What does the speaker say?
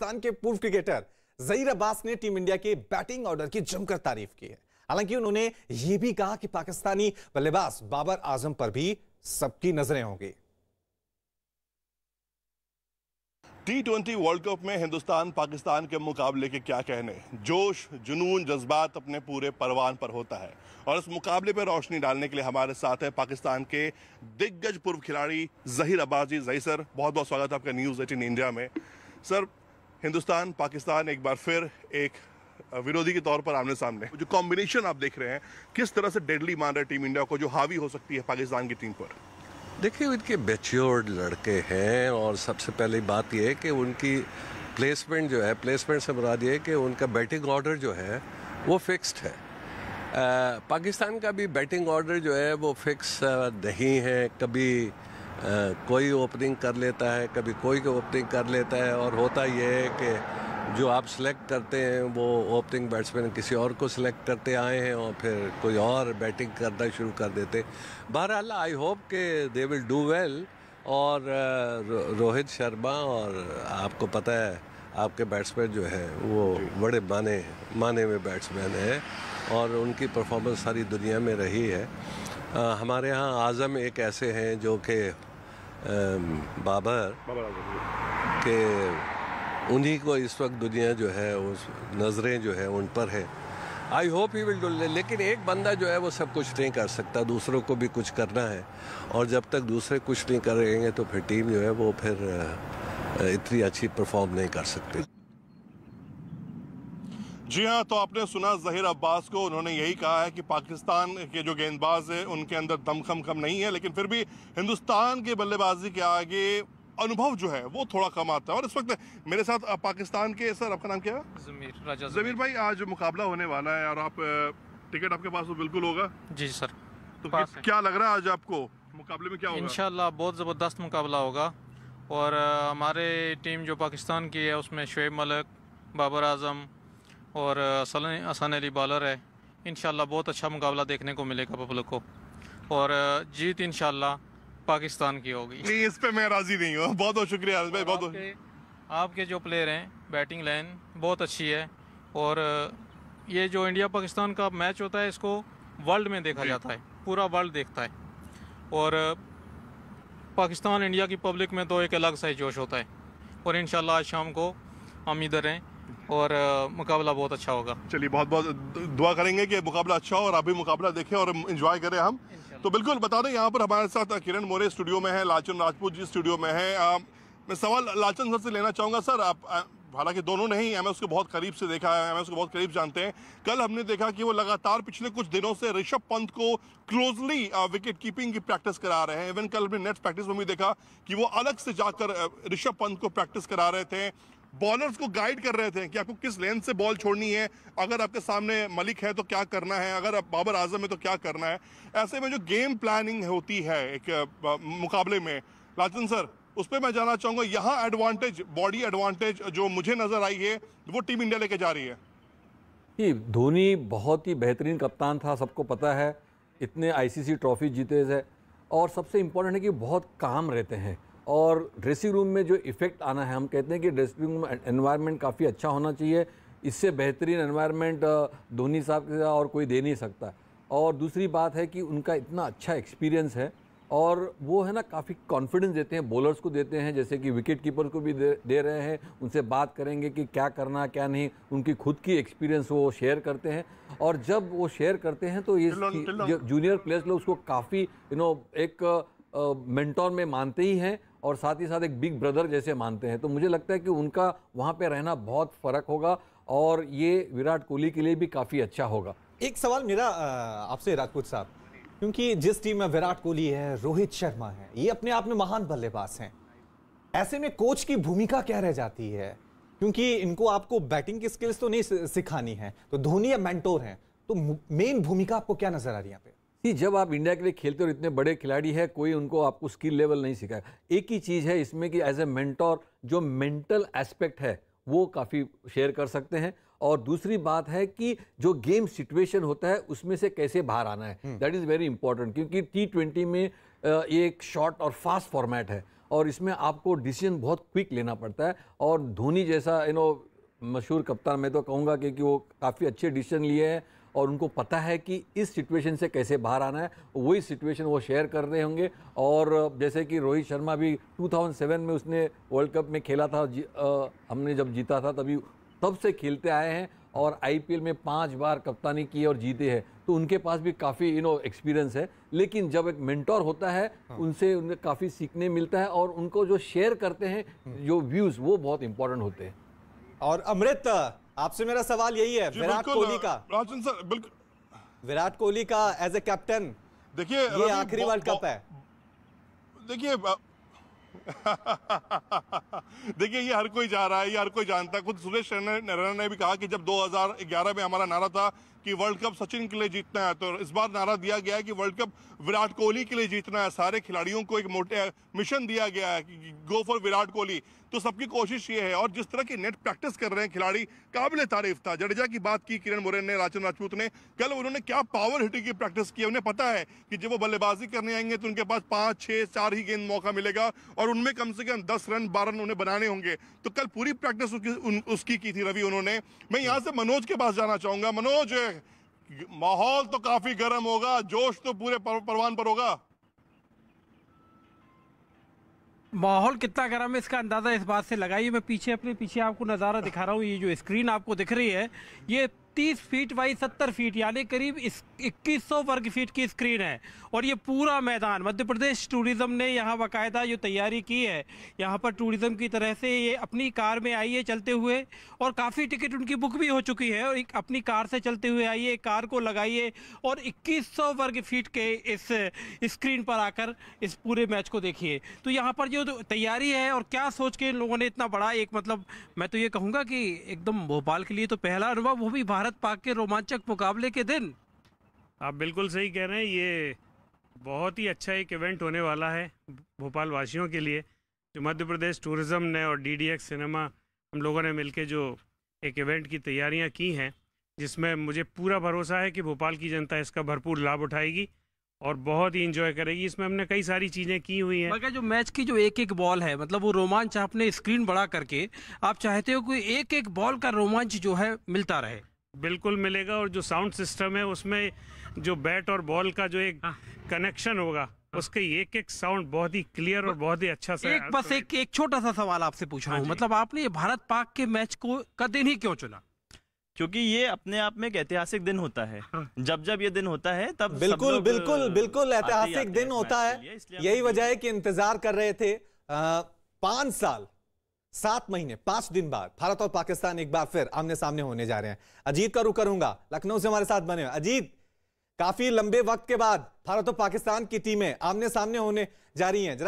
पाकिस्तान के पूर्व क्रिकेटर जहीर अब्बास ने टीम इंडिया के बैटिंग ऑर्डर की जमकर तारीफ की है हालांकि उन्होंने यह भी कहा कि पाकिस्तानी बल्लेबाज बाबर आजम पर भी सबकी नजरें होंगी टी ट्वेंटी वर्ल्ड कप में हिंदुस्तान पाकिस्तान के मुकाबले के क्या कहने जोश जुनून जज्बात अपने पूरे परवान पर होता है और इस मुकाबले पर रोशनी डालने के लिए हमारे साथ है पाकिस्तान के दिग्गज पूर्व खिलाड़ी जहीर अब्बास जी जही सर बहुत बहुत स्वागत है आपका न्यूज़ एटीन इंडिया में सर हिंदुस्तान पाकिस्तान एक बार फिर एक विरोधी के तौर पर आमने सामने जो कॉम्बिनेशन आप देख रहे हैं किस तरह से डेडली मान रहे टीम इंडिया को जो हावी हो सकती है पाकिस्तान की टीम पर देखिए इनके बेच्योर्ड लड़के हैं और सबसे पहली बात यह है कि उनकी प्लेसमेंट जो है प्लेसमेंट से मुराद ये कि उनका बैटिंग ऑर्डर जो है वो फिक्स्ड है आ, पाकिस्तान का भी बैटिंग ऑर्डर जो है वो फिक्स नहीं है कभी कोई ओपनिंग कर लेता है कभी कोई को ओपनिंग कर लेता है और होता यह है कि जो आप सिलेक्ट करते हैं वो ओपनिंग बैट्समैन किसी और को सिलेक्ट करते आए हैं और फिर कोई और बैटिंग करना शुरू कर देते बहरहाल आई होप के दे विल डू वेल और रोहित शर्मा और आपको पता है आपके बैट्समैन जो है वो बड़े माने माने हुए बैट्समैन हैं और उनकी परफॉर्मेंस सारी दुनिया में रही है आ, हमारे यहाँ आज़म एक ऐसे हैं जो कि बाबर के उन्हीं को इस वक्त दुनिया जो है उस नज़रें जो है उन पर है आई होप ही विल लेकिन एक बंदा जो है वो सब कुछ नहीं कर सकता दूसरों को भी कुछ करना है और जब तक दूसरे कुछ नहीं करेंगे तो फिर टीम जो है वो फिर इतनी अच्छी परफॉर्म नहीं कर सकती जी हाँ तो आपने सुना जहिर अब्बास को उन्होंने यही कहा है कि पाकिस्तान के जो गेंदबाज हैं उनके अंदर दमखम कम नहीं है लेकिन फिर भी हिंदुस्तान के बल्लेबाजी के आगे अनुभव जो है वो थोड़ा कम आता है और इस वक्त मेरे साथ पाकिस्तान के सर आपका नाम क्या है जमीर राजा जमीर भाई आज मुकाबला होने वाला है और आप टिकट आपके पास तो बिल्कुल होगा जी सर तो क्या लग रहा है आज आपको मुकाबले में क्या होगा इंशाल्लाह बहुत ज़बरदस्त मुकाबला होगा और हमारे टीम जो पाकिस्तान की है उसमें शुएब मलिक बाबर आजम और हसन अली बॉलर है इन बहुत अच्छा मुकाबला देखने को मिलेगा पब्लिक को और जीत इन पाकिस्तान की होगी नहीं इस पे मैं राजी नहीं हूँ बहुत बहुत शुक्रिया भाई बहुत आपके, आपके जो प्लेयर हैं बैटिंग लाइन बहुत अच्छी है और ये जो इंडिया पाकिस्तान का मैच होता है इसको वर्ल्ड में देखा जाता है पूरा वर्ल्ड देखता है और पाकिस्तान इंडिया की पब्लिक में तो एक अलग सा जोश होता है और इन आज शाम को हम इधर हैं और मुकाबला बहुत अच्छा होगा चलिए बहुत बहुत दुआ करेंगे कि मुकाबला अच्छा हो और अभी मुकाबला देखें और इन्जॉय करें हम तो बिल्कुल बता दें यहाँ पर हमारे साथ किरण मोरे स्टूडियो में है लाचन राजपूत जी स्टूडियो में है आ, मैं सवाल लाचन सर से लेना चाहूँगा सर आप हालांकि दोनों ने ही उसको बहुत करीब से देखा है हमें उसको बहुत करीब जानते हैं कल हमने देखा कि वो लगातार पिछले कुछ दिनों से ऋषभ पंत को क्लोजली विकेट कीपिंग की प्रैक्टिस करा रहे हैं इवन कल हमने नेट प्रैक्टिस में भी देखा कि वो अलग से जाकर ऋषभ पंत को प्रैक्टिस करा रहे थे बॉलर्स को गाइड कर रहे थे कि आपको किस लेंथ से बॉल छोड़नी है अगर आपके सामने मलिक है तो क्या करना है अगर आप बाबर आजम है तो क्या करना है ऐसे में जो गेम प्लानिंग होती है एक मुकाबले में लाचन सर उस पर मैं जाना चाहूँगा यहाँ एडवांटेज बॉडी एडवांटेज जो मुझे नज़र आई है वो टीम इंडिया लेके जा रही है धोनी बहुत ही बेहतरीन कप्तान था सबको पता है इतने आईसीसी ट्रॉफी जीते हैं और सबसे इम्पोर्टेंट है कि बहुत काम रहते हैं और ड्रेसिंग रूम में जो इफ़ेक्ट आना है हम कहते हैं कि ड्रेसिंग रूम एनवायरनमेंट काफ़ी अच्छा होना चाहिए इससे बेहतरीन एनवायरनमेंट धोनी साहब के और कोई दे नहीं सकता और दूसरी बात है कि उनका इतना अच्छा एक्सपीरियंस है और वो है ना काफ़ी कॉन्फिडेंस देते हैं बॉलर्स को देते हैं जैसे कि विकेट कीपर को भी दे, दे रहे हैं उनसे बात करेंगे कि क्या करना क्या नहीं उनकी खुद की एक्सपीरियंस वो शेयर करते हैं और जब वो शेयर करते हैं तो ये जूनियर प्लेयर्स लोग उसको काफ़ी यू नो एक मेंटोर में मानते ही हैं और साथ ही साथ एक बिग ब्रदर जैसे मानते हैं तो मुझे लगता है कि उनका वहाँ पे रहना बहुत फ़र्क होगा और ये विराट कोहली के लिए भी काफ़ी अच्छा होगा एक सवाल मेरा आपसे राजपूत साहब क्योंकि जिस टीम में विराट कोहली है रोहित शर्मा है ये अपने आप में महान बल्लेबाज हैं ऐसे में कोच की भूमिका क्या रह जाती है क्योंकि इनको आपको बैटिंग की स्किल्स तो नहीं सिखानी है तो धोनी या मेंटोर हैं तो मेन भूमिका आपको क्या नजर आ रही है यहाँ पे नहीं जब आप इंडिया के लिए खेलते हो इतने बड़े खिलाड़ी है कोई उनको आपको स्किल लेवल नहीं सिखाया एक ही चीज़ है इसमें कि एज ए मेंटोर जो मेंटल एस्पेक्ट है वो काफ़ी शेयर कर सकते हैं और दूसरी बात है कि जो गेम सिचुएशन होता है उसमें से कैसे बाहर आना है दैट इज़ वेरी इंपॉर्टेंट क्योंकि टी ट्वेंटी में ये एक शॉर्ट और फास्ट फॉर्मेट है और इसमें आपको डिसीजन बहुत क्विक लेना पड़ता है और धोनी जैसा यू नो मशहूर कप्तान मैं तो कहूँगा क्योंकि वो काफ़ी अच्छे डिसीजन लिए हैं और उनको पता है कि इस सिचुएशन से कैसे बाहर आना है वही सिचुएशन वो शेयर कर रहे होंगे और जैसे कि रोहित शर्मा भी 2007 में उसने वर्ल्ड कप में खेला था आ, हमने जब जीता था तभी तब से खेलते आए हैं और आईपीएल में पांच बार कप्तानी की और जीते हैं तो उनके पास भी काफ़ी यू नो एक्सपीरियंस है लेकिन जब एक मेंटोर होता है हाँ। उनसे उन्हें काफ़ी सीखने मिलता है और उनको जो शेयर करते हैं हम्म। जो व्यूज़ वो बहुत इंपॉर्टेंट होते हैं और अमृत आपसे मेरा सवाल यही है विराट कोहली का राजन सर बिल्कुल विराट कोहली का एज ए कैप्टन देखिए ये आखिरी वर्ल्ड कप है देखिए देखिए ये हर कोई जा रहा है ये हर कोई जानता है खुद सुरेश रैना ने भी कहा कि जब 2011 में हमारा नारा था कि वर्ल्ड कप सचिन के लिए जीतना है तो इस बार नारा दिया गया है कि वर्ल्ड कप विराट कोहली के लिए जीतना है सारे खिलाड़ियों को एक मोटे मिशन दिया गया है कि गो फॉर विराट कोहली तो सबकी कोशिश ये है और जिस तरह की नेट प्रैक्टिस कर रहे हैं खिलाड़ी काबिल तारीफ था जडेजा की बात की किरण मोरेन ने राजन राजपूत ने कल उन्होंने क्या पावर हिटिंग की प्रैक्टिस की उन्हें पता है कि जब वो बल्लेबाजी करने आएंगे तो उनके पास पाँच छः चार ही गेंद मौका मिलेगा और उनमें कम से कम दस रन बारह रन उन्हें बनाने होंगे तो कल पूरी प्रैक्टिस उसकी, उसकी की थी रवि उन्होंने मैं यहाँ से मनोज के पास जाना चाहूँगा मनोज माहौल तो काफी गर्म होगा जोश तो पूरे परवान पर होगा माहौल कितना गर्म है इसका अंदाज़ा इस बात से लगाइए मैं पीछे अपने पीछे आपको नज़ारा दिखा रहा हूँ ये जो स्क्रीन आपको दिख रही है ये तीस फीट बाई सत्तर फीट यानी करीब इक्कीस सौ वर्ग फीट की स्क्रीन है और ये पूरा मैदान मध्य प्रदेश टूरिज़्म ने यहाँ बाकायदा जो तैयारी की है यहाँ पर टूरिज़्म की तरह से ये अपनी कार में आई है चलते हुए और काफ़ी टिकट उनकी बुक भी हो चुकी है और अपनी कार से चलते हुए आइए कार को लगाइए और इक्कीस वर्ग फीट के इस स्क्रीन पर आकर इस पूरे मैच को देखिए तो यहाँ पर जो तैयारी है और क्या सोच के इन लोगों ने इतना बड़ा एक मतलब मैं तो ये कहूँगा कि एकदम भोपाल के लिए तो पहला अनुभव वो भी भारत भारत पाक के रोमांचक मुकाबले के दिन आप बिल्कुल सही कह रहे हैं ये बहुत ही अच्छा एक इवेंट होने वाला है भोपाल वासियों के लिए जो मध्य प्रदेश टूरिज़्म ने और डी सिनेमा हम लोगों ने मिलकर जो एक इवेंट की तैयारियां की हैं जिसमें मुझे पूरा भरोसा है कि भोपाल की जनता इसका भरपूर लाभ उठाएगी और बहुत ही इंजॉय करेगी इसमें हमने कई सारी चीजें की हुई हैं जो मैच की जो एक एक बॉल है मतलब वो रोमांच आपने स्क्रीन बढ़ा करके आप चाहते हो कि एक एक बॉल का रोमांच जो है मिलता रहे बिल्कुल मिलेगा और जो साउंड सिस्टम है उसमें जो बैट और बॉल का जो एक कनेक्शन हाँ। होगा उसके एक एक साउंड बहुत ही क्लियर और बहुत ही अच्छा सा एक बस एक एक छोटा सा सवाल आपसे रहा हाँ हूँ मतलब आपने ये भारत पाक के मैच को का दिन ही क्यों चुना क्योंकि ये अपने आप में एक ऐतिहासिक दिन होता है हाँ। जब जब ये दिन होता है तब बिल्कुल बिल्कुल बिल्कुल ऐतिहासिक दिन होता है यही वजह है कि इंतजार कर रहे थे पांच साल सात महीने पांच दिन बाद भारत और पाकिस्तान एक बार फिर आमने सामने होने जा रहे हैं अजीत का रुख करूंगा लखनऊ से हमारे साथ बने अजीत काफी लंबे वक्त के बाद भारत और पाकिस्तान की टीमें आमने सामने होने जा रही हैं